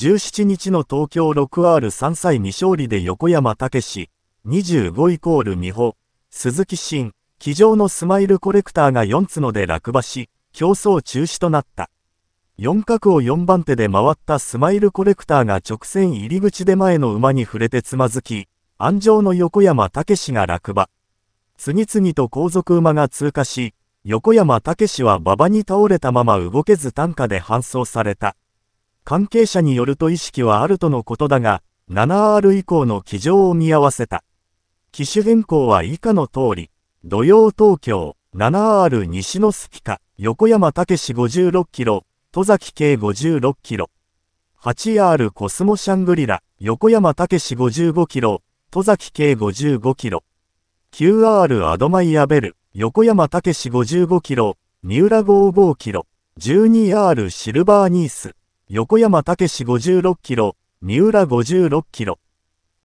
17日の東京 6R3 歳未勝利で横山武史、25イコール美穂、鈴木新、騎乗のスマイルコレクターが4つので落馬し、競争中止となった。4角を4番手で回ったスマイルコレクターが直線入り口で前の馬に触れてつまずき、安城の横山武史が落馬。次々と後続馬が通過し、横山武史は馬場に倒れたまま動けず担架で搬送された。関係者によると意識はあるとのことだが、7R 以降の騎乗を見合わせた。機種変更は以下の通り、土曜東京、7R 西のスピカ、横山武56キロ、戸崎計56キロ。8R コスモシャングリラ、横山武55キロ、戸崎計55キロ。9R アドマイアベル、横山武55キロ、三浦55キロ。12R シルバーニース、横山武史56キロ、三浦56キロ。